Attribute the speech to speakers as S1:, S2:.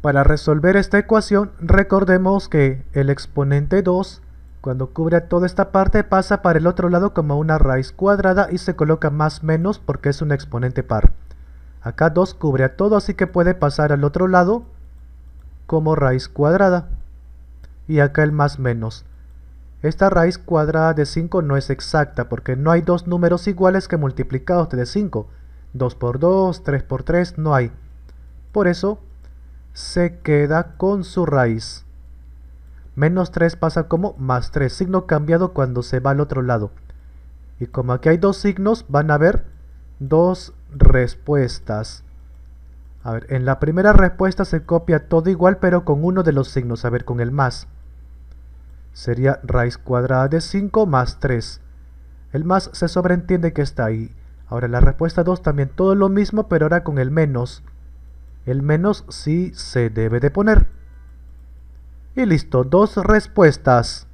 S1: Para resolver esta ecuación, recordemos que el exponente 2, cuando cubre toda esta parte, pasa para el otro lado como una raíz cuadrada y se coloca más menos porque es un exponente par. Acá 2 cubre a todo, así que puede pasar al otro lado como raíz cuadrada. Y acá el más menos. Esta raíz cuadrada de 5 no es exacta porque no hay dos números iguales que multiplicados de 5. 2 por 2, 3 por 3, no hay. Por eso, se queda con su raíz. Menos 3 pasa como más 3, signo cambiado cuando se va al otro lado. Y como aquí hay dos signos, van a haber dos respuestas. A ver, en la primera respuesta se copia todo igual, pero con uno de los signos, a ver, con el más. Sería raíz cuadrada de 5 más 3. El más se sobreentiende que está ahí. Ahora la respuesta 2 también todo lo mismo, pero ahora con el menos el menos sí se debe de poner. Y listo, dos respuestas.